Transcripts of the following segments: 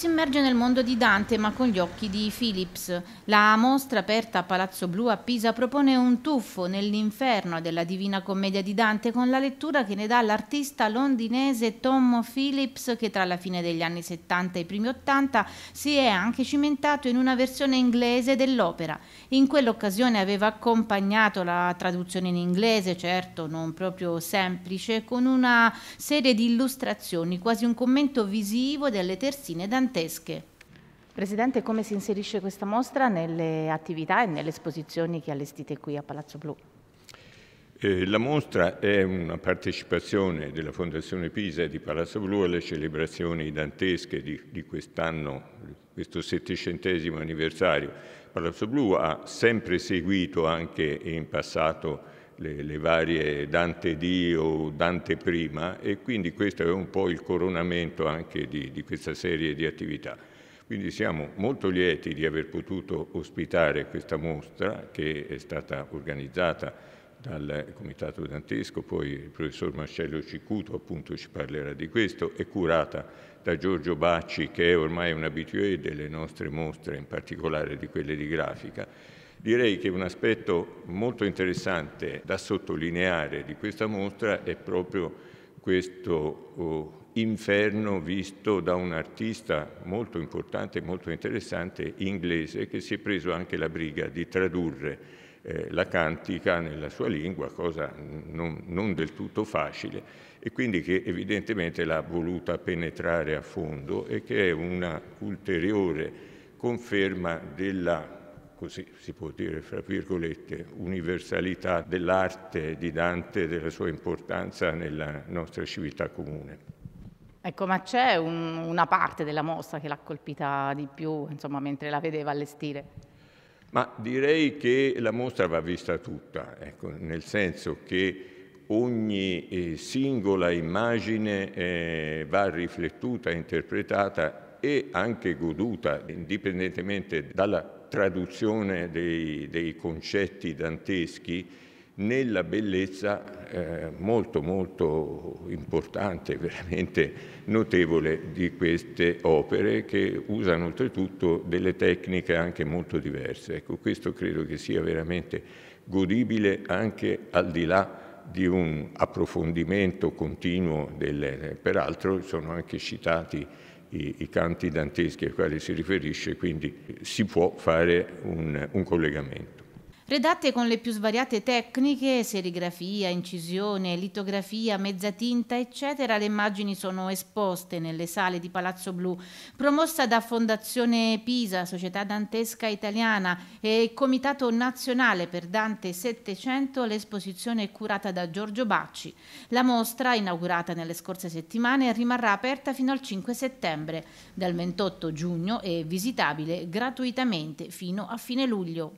si immerge nel mondo di Dante ma con gli occhi di Phillips. La mostra aperta a Palazzo Blu a Pisa propone un tuffo nell'inferno della Divina Commedia di Dante con la lettura che ne dà l'artista londinese Tom Phillips che tra la fine degli anni 70 e i primi 80 si è anche cimentato in una versione inglese dell'opera. In quell'occasione aveva accompagnato la traduzione in inglese, certo non proprio semplice, con una serie di illustrazioni, quasi un commento visivo delle terzine danzanti gigantesche. Presidente, come si inserisce questa mostra nelle attività e nelle esposizioni che allestite qui a Palazzo Blu? Eh, la mostra è una partecipazione della Fondazione Pisa e di Palazzo Blu alle celebrazioni dantesche di, di quest'anno, questo settecentesimo anniversario. Palazzo Blu ha sempre seguito anche in passato le, le varie Dante Dio, Dante prima e quindi questo è un po' il coronamento anche di, di questa serie di attività. Quindi siamo molto lieti di aver potuto ospitare questa mostra che è stata organizzata dal Comitato Dantesco, poi il professor Marcello Cicuto appunto ci parlerà di questo, è curata da Giorgio Bacci che è ormai un abitué delle nostre mostre, in particolare di quelle di grafica Direi che un aspetto molto interessante da sottolineare di questa mostra è proprio questo oh, inferno visto da un artista molto importante, molto interessante inglese che si è preso anche la briga di tradurre eh, la cantica nella sua lingua, cosa non, non del tutto facile, e quindi che evidentemente l'ha voluta penetrare a fondo e che è una ulteriore conferma della così si può dire, fra virgolette, universalità dell'arte di Dante e della sua importanza nella nostra civiltà comune. Ecco, ma c'è un, una parte della mostra che l'ha colpita di più, insomma, mentre la vedeva allestire? Ma direi che la mostra va vista tutta, ecco, nel senso che ogni eh, singola immagine eh, va riflettuta, interpretata e anche goduta, indipendentemente dalla traduzione dei, dei concetti danteschi nella bellezza eh, molto molto importante, veramente notevole di queste opere che usano oltretutto delle tecniche anche molto diverse. Ecco, questo credo che sia veramente godibile anche al di là di un approfondimento continuo, delle, peraltro sono anche citati i, i canti danteschi ai quali si riferisce, quindi si può fare un, un collegamento redatte con le più svariate tecniche, serigrafia, incisione, litografia, mezzatinta, eccetera. Le immagini sono esposte nelle sale di Palazzo Blu, promossa da Fondazione Pisa, Società Dantesca Italiana e Comitato Nazionale per Dante 700, l'esposizione è curata da Giorgio Bacci. La mostra, inaugurata nelle scorse settimane, rimarrà aperta fino al 5 settembre, dal 28 giugno e visitabile gratuitamente fino a fine luglio.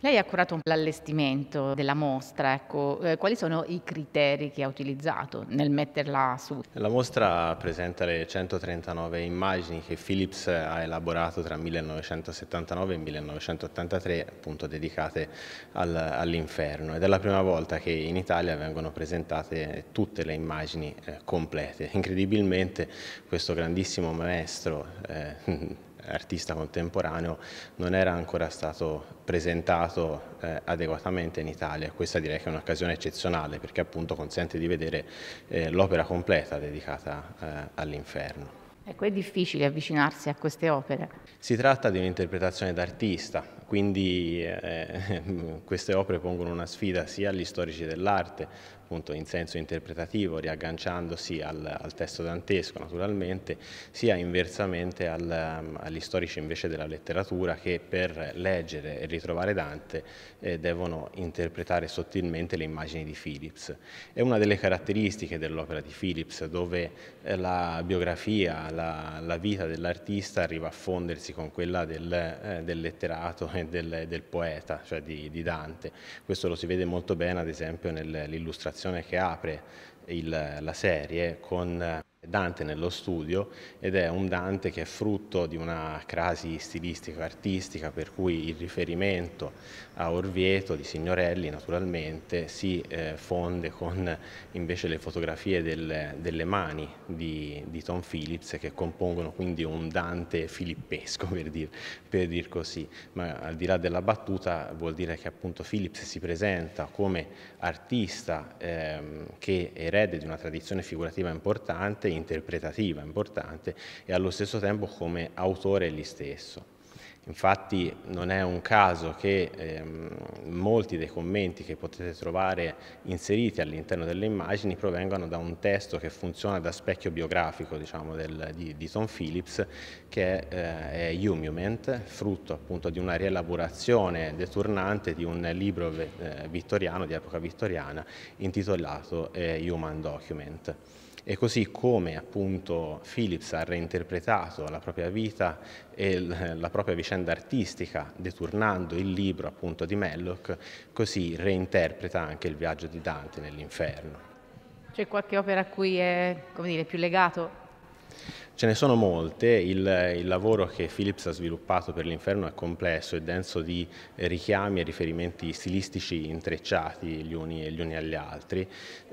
Lei ha curato l'allestimento della mostra, ecco, eh, quali sono i criteri che ha utilizzato nel metterla su? La mostra presenta le 139 immagini che Philips ha elaborato tra 1979 e 1983, appunto dedicate al, all'inferno ed è la prima volta che in Italia vengono presentate tutte le immagini eh, complete. Incredibilmente questo grandissimo maestro eh, artista contemporaneo non era ancora stato presentato eh, adeguatamente in Italia. Questa direi che è un'occasione eccezionale perché appunto consente di vedere eh, l'opera completa dedicata eh, all'inferno. Ecco, è difficile avvicinarsi a queste opere. Si tratta di un'interpretazione d'artista, quindi eh, queste opere pongono una sfida sia agli storici dell'arte, appunto in senso interpretativo, riagganciandosi al, al testo dantesco naturalmente, sia inversamente al, um, agli storici invece della letteratura che per leggere e ritrovare Dante eh, devono interpretare sottilmente le immagini di Philips. È una delle caratteristiche dell'opera di Philips dove eh, la biografia, la, la vita dell'artista arriva a fondersi con quella del, eh, del letterato e del, del poeta, cioè di, di Dante. Questo lo si vede molto bene ad esempio nell'illustrazione relazione che apre il, la serie con Dante nello studio ed è un Dante che è frutto di una crasi stilistica artistica per cui il riferimento a Orvieto di Signorelli naturalmente si eh, fonde con invece le fotografie del, delle mani di, di, Tom Phillips che compongono quindi un Dante filippesco per dir, per dir così, ma al di là della battuta vuol dire che appunto Phillips si presenta come artista ehm, che erede di una tradizione figurativa importante interpretativa importante e allo stesso tempo come autore egli stesso. Infatti non è un caso che ehm, molti dei commenti che potete trovare inseriti all'interno delle immagini provengano da un testo che funziona da specchio biografico diciamo, del, di, di, Tom Phillips che eh, è Humument, frutto appunto di una rielaborazione deturnante di un libro eh, vittoriano, di epoca vittoriana, intitolato eh, Human Document. E così come appunto Phillips ha reinterpretato la propria vita e la propria vicenda artistica, deturnando il libro appunto di Melloc, così reinterpreta anche il viaggio di Dante nell'inferno. C'è qualche opera a cui è dire, più legato? Ce ne sono molte, il, il, lavoro che Philips ha sviluppato per l'inferno è complesso e denso di richiami e riferimenti stilistici intrecciati gli uni, gli uni agli altri,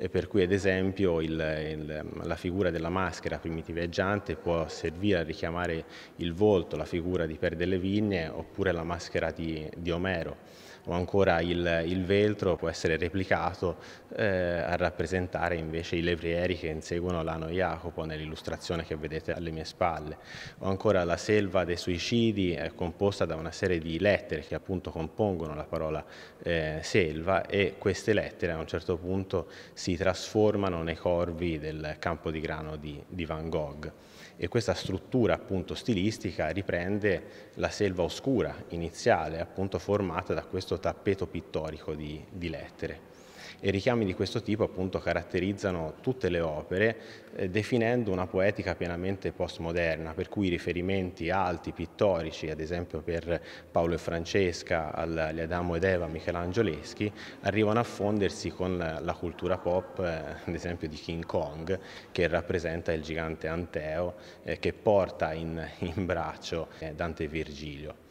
per cui ad esempio il, il, la figura della maschera primitiveggiante può servire a richiamare il volto, la figura di Per delle Vigne oppure la maschera di, di Omero o ancora il, il, veltro può essere replicato eh, a rappresentare invece i levrieri che inseguono l'anno Jacopo nell'illustrazione che vedete alle mie spalle. Ho ancora la selva dei suicidi eh, composta da una serie di lettere che appunto compongono la parola eh, selva e queste lettere a un certo punto si trasformano nei corvi del campo di grano di, di Van Gogh e questa struttura appunto stilistica riprende la selva oscura iniziale appunto formata da questo tappeto pittorico di, di lettere. E richiami di questo tipo appunto caratterizzano tutte le opere eh, definendo una poetica pienamente postmoderna, per cui i riferimenti alti, pittorici, ad esempio per Paolo e Francesca, agli Adamo ed Eva Michelangioleschi, arrivano a fondersi con la, la cultura pop, eh, ad esempio di King Kong, che rappresenta il gigante Anteo, eh, che porta in, in braccio eh, Dante e Virgilio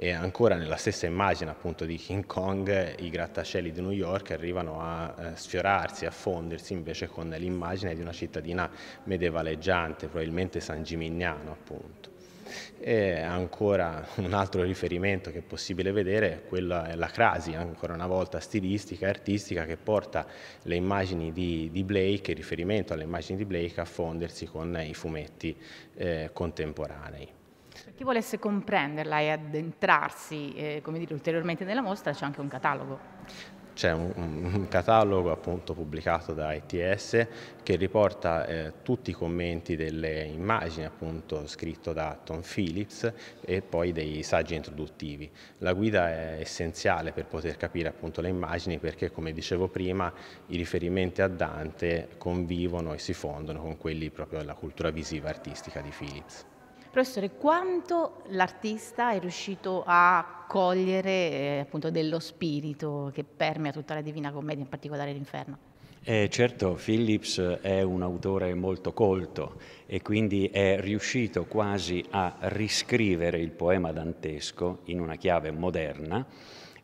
e ancora nella stessa immagine appunto di King Kong i grattacieli di New York arrivano a eh, sfiorarsi, a fondersi invece con l'immagine di una cittadina medievaleggiante, probabilmente san Gimignano appunto. E ancora un altro riferimento che è possibile vedere quella è la crasi, ancora una volta stilistica e artistica, che porta le immagini di, di, Blake, il riferimento alle immagini di Blake a fondersi con i fumetti eh, contemporanei. Chi volesse comprenderla e addentrarsi eh, dire, ulteriormente nella mostra c'è anche un catalogo. C'è un, un, catalogo appunto pubblicato da ITS che riporta eh, tutti i commenti delle immagini appunto scritto da Tom Phillips e poi dei saggi introduttivi. La guida è essenziale per poter capire appunto le immagini perché come dicevo prima i riferimenti a Dante convivono e si fondono con quelli proprio della cultura visiva artistica di Phillips. Professore, quanto l'artista è riuscito a cogliere eh, appunto dello spirito che permea tutta la Divina Commedia, in particolare l'Inferno? Eh, certo, Phillips è un autore molto colto e quindi è riuscito quasi a riscrivere il poema dantesco in una chiave moderna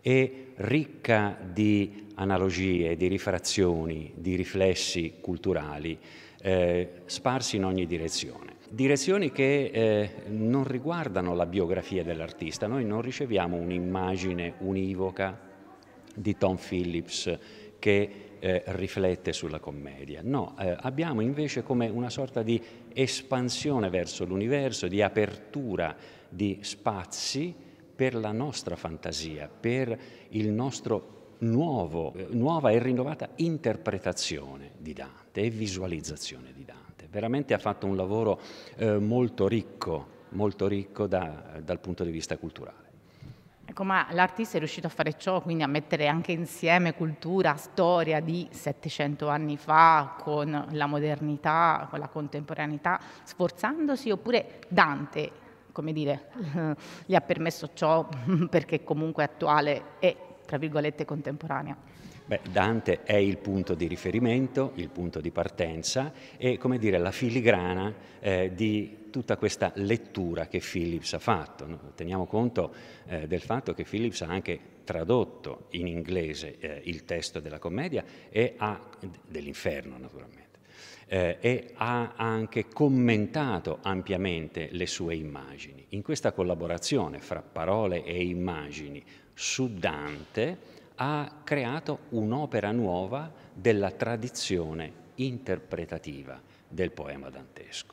e ricca di analogie, di rifrazioni, di riflessi culturali eh, sparsi in ogni direzione. Direzioni che eh, non riguardano la biografia dell'artista, noi non riceviamo un'immagine univoca di Tom Phillips che eh, riflette sulla commedia, no, eh, abbiamo invece come una sorta di espansione verso l'universo, di apertura di spazi per la nostra fantasia, per il nostro nuovo, eh, nuova e rinnovata interpretazione di Dante e visualizzazione di Dante veramente ha fatto un lavoro eh, molto ricco, molto ricco da, dal punto di vista culturale. Ecco, ma l'artista è riuscito a fare ciò, quindi a mettere anche insieme cultura, storia di 700 anni fa con la modernità, con la contemporaneità, sforzandosi, oppure Dante, come dire, gli ha permesso ciò perché comunque è attuale e tra virgolette, contemporanea. Beh, Dante è il punto di riferimento, il punto di partenza e, come dire, la filigrana eh, di tutta questa lettura che Phillips ha fatto. No? Teniamo conto eh, del fatto che Phillips ha anche tradotto in inglese eh, il testo della commedia e ha, dell'inferno naturalmente, eh, e ha anche commentato ampiamente le sue immagini. In questa collaborazione fra parole e immagini, su Dante, ha creato un'opera nuova della tradizione interpretativa del poema dantesco.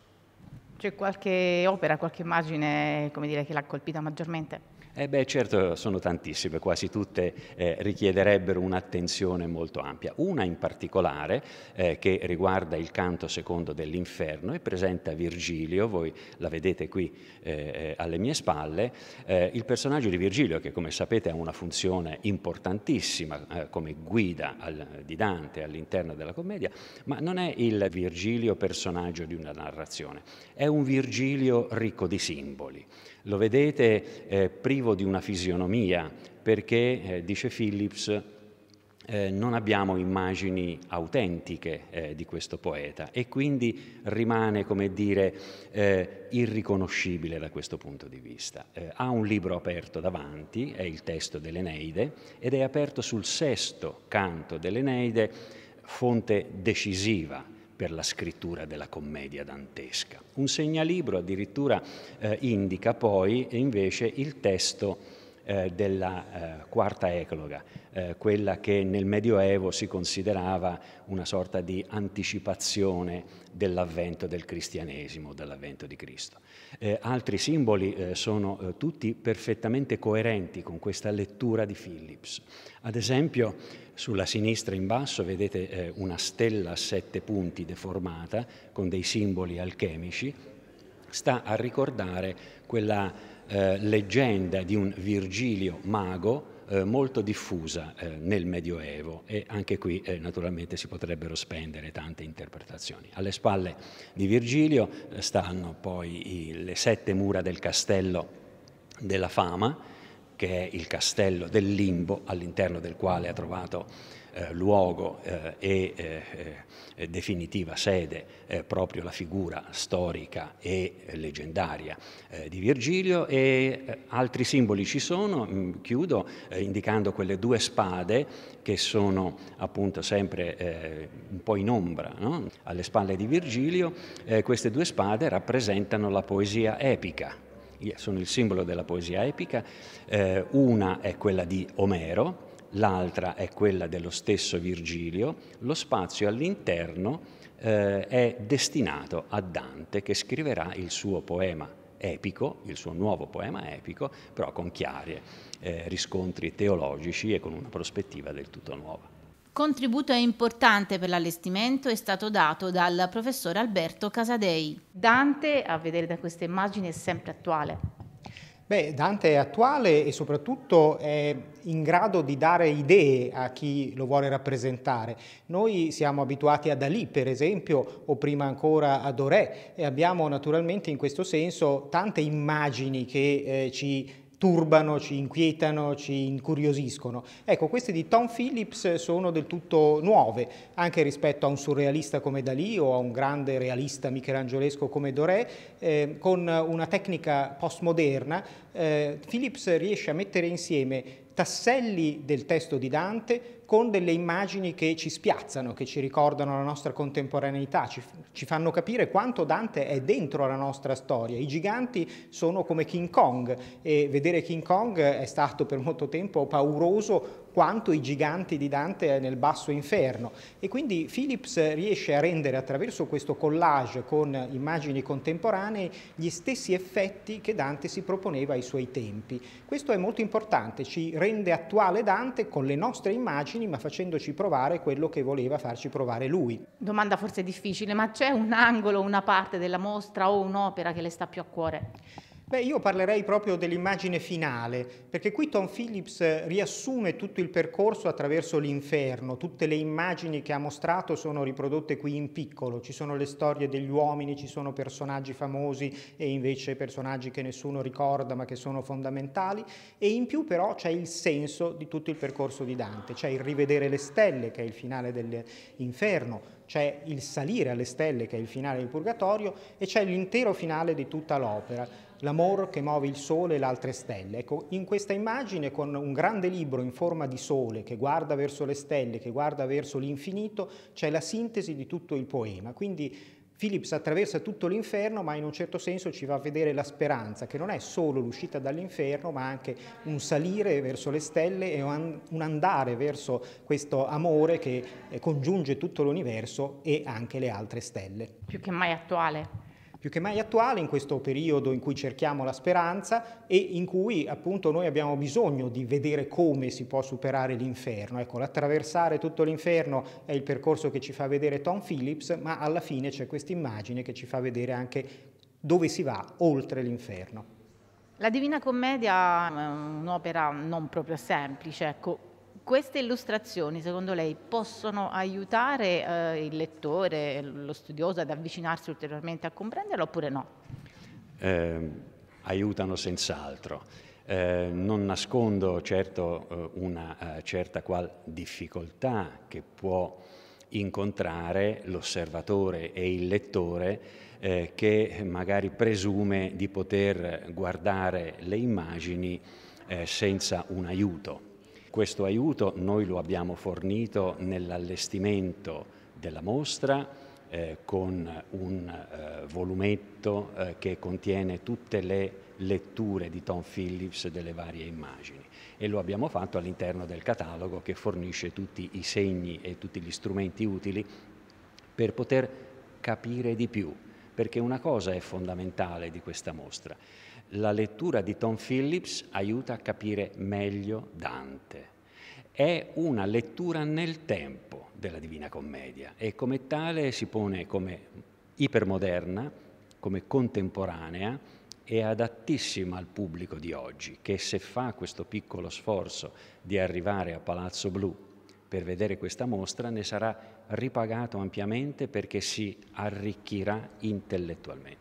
C'è qualche opera, qualche immagine dire, che l'ha colpita maggiormente? Eh beh, certo, sono tantissime, quasi tutte eh, richiederebbero un'attenzione molto ampia. Una in particolare, eh, che riguarda il canto secondo dell'inferno e presenta Virgilio, voi la vedete qui eh, eh alle mie spalle, eh, il personaggio di Virgilio, che come sapete ha una funzione importantissima eh, come guida al, di Dante all'interno della commedia, ma non è il Virgilio personaggio di una narrazione, è un Virgilio ricco di simboli. Lo vedete prima privo di una fisionomia, perché, eh, dice Phillips, eh, non abbiamo immagini autentiche eh, di questo poeta e quindi rimane, come dire, eh, irriconoscibile da questo punto di vista. Eh, ha un libro aperto davanti, è il testo dell'Eneide, ed è aperto sul sesto canto dell'Eneide, fonte decisiva per la scrittura della commedia dantesca. Un segnalibro addirittura eh, indica poi invece il testo eh, della eh, quarta ecloga, eh, quella che nel Medioevo si considerava una sorta di anticipazione dell'avvento del cristianesimo, dell'avvento di Cristo. Eh, altri simboli eh, sono eh, tutti perfettamente coerenti con questa lettura di Phillips. Ad esempio, sulla sinistra in basso vedete una stella a sette punti deformata con dei simboli alchemici, sta a ricordare quella eh, leggenda di un Virgilio mago eh, molto diffusa eh, nel Medioevo e anche qui eh, naturalmente si potrebbero spendere tante interpretazioni. Alle spalle di Virgilio stanno poi le sette mura del castello della fama, che è il castello del limbo all'interno del quale ha trovato eh, luogo eh, e eh, eh, definitiva sede eh, proprio la figura storica e leggendaria di Virgilio e altri simboli ci sono, mh, mm, chiudo indicando quelle due spade che sono appunto sempre un po' in ombra no? alle spalle di Virgilio, queste due spade rappresentano la poesia epica sono il simbolo della poesia epica, eh, una è quella di Omero, l'altra è quella dello stesso Virgilio, lo spazio all'interno eh, è destinato a Dante che scriverà il suo poema epico, il suo nuovo poema epico, però con chiari eh, riscontri teologici e con una prospettiva del tutto nuova. Contributo importante per l'allestimento è stato dato dal professor Alberto Casadei. Dante, a vedere da questa immagine, è sempre attuale, Beh, Dante è attuale e soprattutto è in grado di dare idee a chi lo vuole rappresentare. Noi siamo abituati a Dalì, per esempio, o prima ancora a Doré e abbiamo naturalmente in questo senso tante immagini che eh, ci turbano, ci inquietano, ci incuriosiscono. Ecco, queste di Tom Phillips sono del tutto nuove, anche rispetto a un surrealista come Dalì o a un grande realista michelangiolesco come Doré, eh, con una tecnica postmoderna, eh, Phillips riesce a mettere insieme tasselli del testo di Dante con delle immagini che ci spiazzano, che ci ricordano la nostra contemporaneità, ci, ci, fanno capire quanto Dante è dentro la nostra storia. I giganti sono come King Kong e vedere King Kong è stato per molto tempo pauroso quanto i giganti di Dante nel basso inferno e quindi Philips riesce a rendere attraverso questo collage con immagini contemporanee gli stessi effetti che Dante si proponeva ai suoi tempi. Questo è molto importante, ci rende attuale Dante con le nostre immagini ma facendoci provare quello che voleva farci provare lui. Domanda forse difficile, ma c'è un angolo, una parte della mostra o un'opera che le sta più a cuore? Beh, io parlerei proprio dell'immagine finale, perché qui Tom Phillips eh, riassume tutto il percorso attraverso l'inferno, tutte le immagini che ha mostrato sono riprodotte qui in piccolo, ci sono le storie degli uomini, ci sono personaggi famosi e invece personaggi che nessuno ricorda ma che sono fondamentali e in più però c'è il senso di tutto il percorso di Dante, c'è cioè il rivedere le stelle che è il finale dell'inferno, c'è il salire alle stelle che è il finale del purgatorio e c'è l'intero finale di tutta l'opera l'amor che muove il sole e le altre stelle. Ecco, in questa immagine con un grande libro in forma di sole che guarda verso le stelle, che guarda verso l'infinito, c'è la sintesi di tutto il poema. Quindi Philips attraversa tutto l'inferno, ma in un certo senso ci va a vedere la speranza, che non è solo l'uscita dall'inferno, ma anche un salire verso le stelle e un andare verso questo amore che eh, congiunge tutto l'universo e anche le altre stelle. Più che mai attuale più che mai attuale in questo periodo in cui cerchiamo la speranza e in cui appunto noi abbiamo bisogno di vedere come si può superare l'inferno. Ecco, l'attraversare tutto l'inferno è il percorso che ci fa vedere Tom Phillips, ma alla fine c'è questa immagine che ci fa vedere anche dove si va oltre l'inferno. La Divina Commedia è un'opera non proprio semplice, ecco, queste illustrazioni, secondo lei, possono aiutare eh, il lettore, lo studioso ad avvicinarsi ulteriormente a comprenderlo oppure no? Eh, aiutano senz'altro. Eh, non nascondo certo eh, una eh, certa difficoltà che può incontrare l'osservatore e il lettore eh, che magari presume di poter guardare le immagini eh, senza un aiuto. Questo aiuto noi lo abbiamo fornito nell'allestimento della mostra eh, con un eh, volumetto eh, che contiene tutte le letture di Tom Phillips delle varie immagini e lo abbiamo fatto all'interno del catalogo che fornisce tutti i segni e tutti gli strumenti utili per poter capire di più, perché una cosa è fondamentale di questa mostra la lettura di Tom Phillips aiuta a capire meglio Dante. È una lettura nel tempo della Divina Commedia e come tale si pone come ipermoderna, come contemporanea e adattissima al pubblico di oggi, che se fa questo piccolo sforzo di arrivare a Palazzo Blu per vedere questa mostra ne sarà ripagato ampiamente perché si arricchirà intellettualmente.